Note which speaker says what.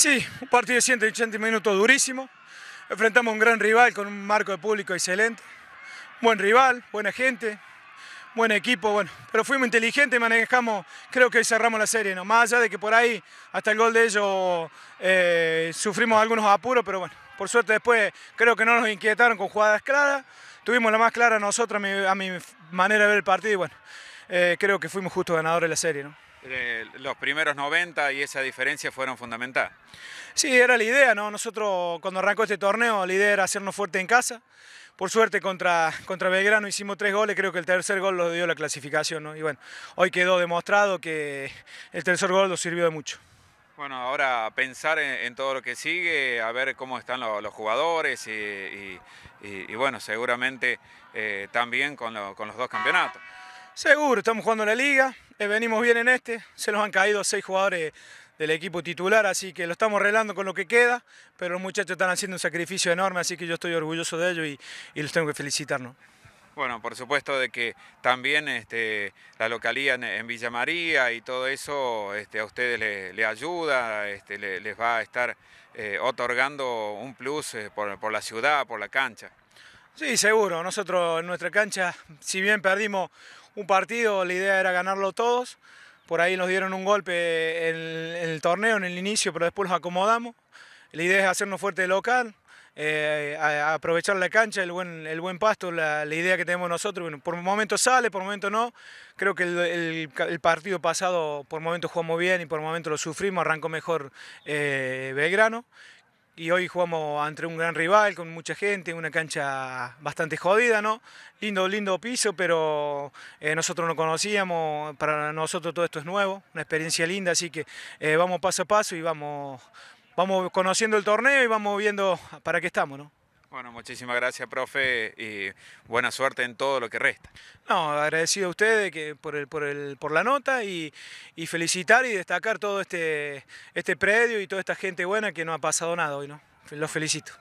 Speaker 1: Sí, un partido de 180 minutos durísimo. Enfrentamos un gran rival con un marco de público excelente. Buen rival, buena gente, buen equipo, bueno. Pero fuimos inteligentes y manejamos, creo que hoy cerramos la serie, ¿no? Más allá de que por ahí, hasta el gol de ellos, eh, sufrimos algunos apuros, pero bueno. Por suerte después creo que no nos inquietaron con jugadas claras. Tuvimos la más clara nosotros a mi, manera de ver el partido y bueno, eh, creo que fuimos justos ganadores de la serie, ¿no?
Speaker 2: los primeros 90 y esa diferencia fueron fundamentales
Speaker 1: Sí, era la idea, ¿no? Nosotros cuando arrancó este torneo, la idea era hacernos fuerte en casa. Por suerte contra, contra Belgrano hicimos tres goles, creo que el tercer gol lo dio la clasificación, ¿no? Y bueno, hoy quedó demostrado que el tercer gol nos sirvió de mucho.
Speaker 2: Bueno, ahora pensar en, todo lo que sigue, a ver cómo están los jugadores y, bueno, seguramente eh, también con, con los dos campeonatos.
Speaker 1: Seguro, estamos jugando la liga, eh, venimos bien en este, se nos han caído seis jugadores del equipo titular, así que lo estamos arreglando con lo que queda, pero los muchachos están haciendo un sacrificio enorme, así que yo estoy orgulloso de ellos y, los tengo que felicitar. ¿no?
Speaker 2: Bueno, por supuesto de que también este, la localía en, Villa María y todo eso este, a ustedes les ayuda, este, les va a estar eh, otorgando un plus eh, por, por la ciudad, por la cancha.
Speaker 1: Sí, seguro. Nosotros en nuestra cancha, si bien perdimos un partido, la idea era ganarlo todos. Por ahí nos dieron un golpe en, el torneo, en el inicio, pero después nos acomodamos. La idea es hacernos fuerte local, eh, aprovechar la cancha, el buen, el buen pasto, la, idea que tenemos nosotros. Bueno, por momento sale, por momento no. Creo que el, partido pasado por momento jugamos bien y por momento lo sufrimos, arrancó mejor eh, Belgrano y hoy jugamos ante un gran rival, con mucha gente, una cancha bastante jodida, ¿no? Lindo, lindo piso, pero eh, nosotros no conocíamos, para nosotros todo esto es nuevo, una experiencia linda, así que eh, vamos paso a paso y vamos, vamos conociendo el torneo y vamos viendo para qué estamos, ¿no?
Speaker 2: Bueno, muchísimas gracias, profe, y buena suerte en todo lo que resta.
Speaker 1: No, agradecido a ustedes que por, el, por, el, por la nota y, felicitar y destacar todo este, este predio y toda esta gente buena que no ha pasado nada hoy, ¿no? Los felicito.